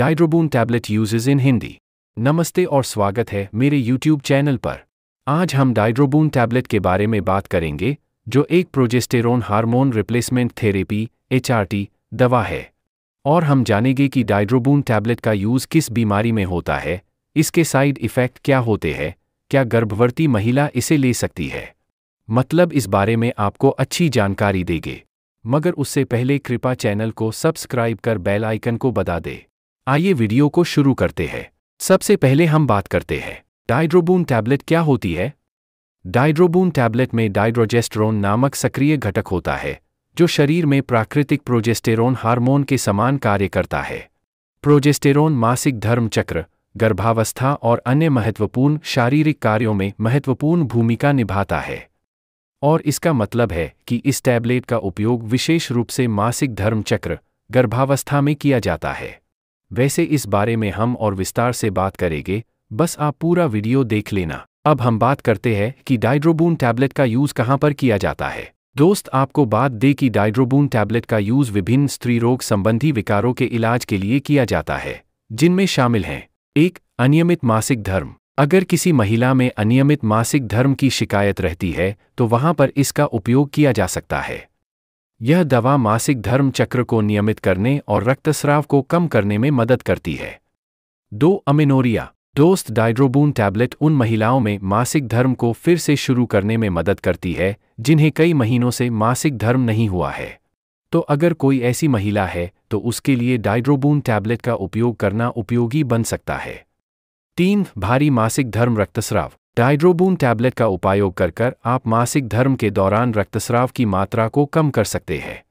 डाइड्रोबून tablet uses in Hindi नमस्ते और स्वागत है मेरे यूट्यूब चैनल पर आज हम डाइड्रोबून टैबलेट के बारे में बात करेंगे जो एक प्रोजेस्टेरोन हार्मोन रिप्लेसमेंट थेरेपी एच दवा है और हम जानेंगे कि डाइड्रोबून टैबलेट का यूज़ किस बीमारी में होता है इसके साइड इफ़ेक्ट क्या होते हैं क्या गर्भवती महिला इसे ले सकती है मतलब इस बारे में आपको अच्छी जानकारी देंगे मगर उससे पहले कृपा चैनल को सब्सक्राइब कर बेल आइकन को बता दे आइए वीडियो को शुरू करते हैं सबसे पहले हम बात करते हैं डाइड्रोबून टैबलेट क्या होती है डाइड्रोबून टैबलेट में डाइड्रोजेस्टरोन नामक सक्रिय घटक होता है जो शरीर में प्राकृतिक प्रोजेस्टेरोन हार्मोन के समान कार्य करता है प्रोजेस्टेरोन मासिक धर्म चक्र गर्भावस्था और अन्य महत्वपूर्ण शारीरिक कार्यों में महत्वपूर्ण भूमिका निभाता है और इसका मतलब है कि इस टैबलेट का उपयोग विशेष रूप से मासिक धर्म चक्र गर्भावस्था में किया जाता है वैसे इस बारे में हम और विस्तार से बात करेंगे बस आप पूरा वीडियो देख लेना अब हम बात करते हैं कि डाइड्रोबून टैबलेट का यूज़ कहाँ पर किया जाता है दोस्त आपको बात दे कि डाइड्रोबून टैबलेट का यूज़ विभिन्न स्त्री रोग संबंधी विकारों के इलाज के लिए किया जाता है जिनमें शामिल हैं एक अनियमित मासिक धर्म अगर किसी महिला में अनियमित मासिक धर्म की शिकायत रहती है तो वहां पर इसका उपयोग किया जा सकता है यह दवा मासिक धर्म चक्र को नियमित करने और रक्तस्राव को कम करने में मदद करती है दो अमिनोरिया दोस्त डाइड्रोबून टैबलेट उन महिलाओं में मासिक धर्म को फिर से शुरू करने में मदद करती है जिन्हें कई महीनों से मासिक धर्म नहीं हुआ है तो अगर कोई ऐसी महिला है तो उसके लिए डाइड्रोबून टैबलेट का उपयोग करना उपयोगी बन सकता है तीन भारी मासिक धर्म रक्तस्राव डाइड्रोबून टैबलेट का उपयोग कर आप मासिक धर्म के दौरान रक्तस्राव की मात्रा को कम कर सकते हैं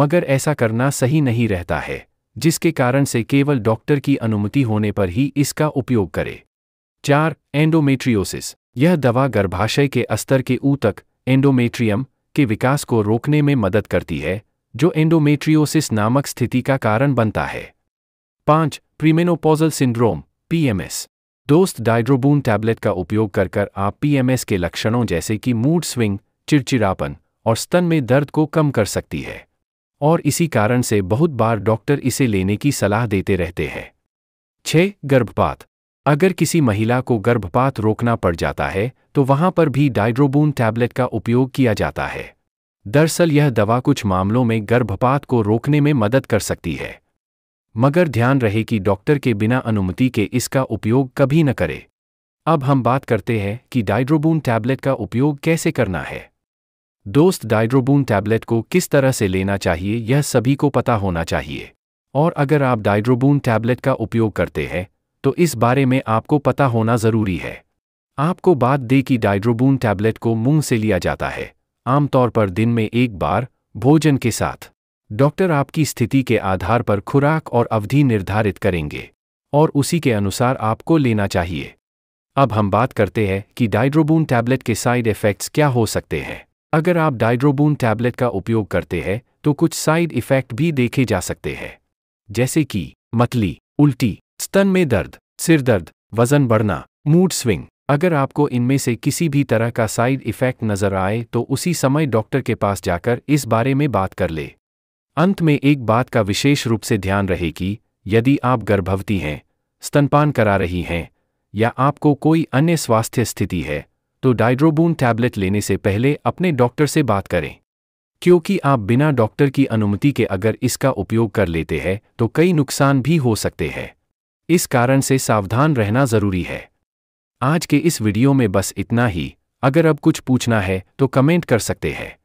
मगर ऐसा करना सही नहीं रहता है जिसके कारण से केवल डॉक्टर की अनुमति होने पर ही इसका उपयोग करें चार एंडोमेट्रियोसिस यह दवा गर्भाशय के अस्तर के ऊतक एंडोमेट्रियम के विकास को रोकने में मदद करती है जो एंडोमेट्रियोसिस नामक स्थिति का कारण बनता है पांच प्रीमेनोपोजल सिंड्रोम पीएमएस दोस्त डाइड्रोबून टैबलेट का उपयोग कर कर आप पीएमएस के लक्षणों जैसे कि मूड स्विंग चिड़चिड़ापन और स्तन में दर्द को कम कर सकती है और इसी कारण से बहुत बार डॉक्टर इसे लेने की सलाह देते रहते हैं छः गर्भपात अगर किसी महिला को गर्भपात रोकना पड़ जाता है तो वहां पर भी डाइड्रोबून टैबलेट का उपयोग किया जाता है दरअसल यह दवा कुछ मामलों में गर्भपात को रोकने में मदद कर सकती है मगर ध्यान रहे कि डॉक्टर के बिना अनुमति के इसका उपयोग कभी न करें अब हम बात करते हैं कि डाइड्रोबून टैबलेट का उपयोग कैसे करना है दोस्त डाइड्रोबून टैबलेट को किस तरह से लेना चाहिए यह सभी को पता होना चाहिए और अगर आप डाइड्रोबून टैबलेट का उपयोग करते हैं तो इस बारे में आपको पता होना ज़रूरी है आपको बात दे कि डाइड्रोबून टैबलेट को मुंह से लिया जाता है आमतौर पर दिन में एक बार भोजन के साथ डॉक्टर आपकी स्थिति के आधार पर खुराक और अवधि निर्धारित करेंगे और उसी के अनुसार आपको लेना चाहिए अब हम बात करते हैं कि डाइड्रोबून टैबलेट के साइड इफ़ेक्ट्स क्या हो सकते हैं अगर आप डाइड्रोबून टैबलेट का उपयोग करते हैं तो कुछ साइड इफ़ेक्ट भी देखे जा सकते हैं जैसे कि मतली उल्टी स्तन में दर्द सिर दर्द वजन बढ़ना मूड स्विंग अगर आपको इनमें से किसी भी तरह का साइड इफ़ेक्ट नज़र आए तो उसी समय डॉक्टर के पास जाकर इस बारे में बात कर ले अंत में एक बात का विशेष रूप से ध्यान रहे कि यदि आप गर्भवती हैं स्तनपान करा रही हैं या आपको कोई अन्य स्वास्थ्य स्थिति है तो डाइड्रोबून टैबलेट लेने से पहले अपने डॉक्टर से बात करें क्योंकि आप बिना डॉक्टर की अनुमति के अगर इसका उपयोग कर लेते हैं तो कई नुकसान भी हो सकते हैं इस कारण से सावधान रहना जरूरी है आज के इस वीडियो में बस इतना ही अगर अब कुछ पूछना है तो कमेंट कर सकते हैं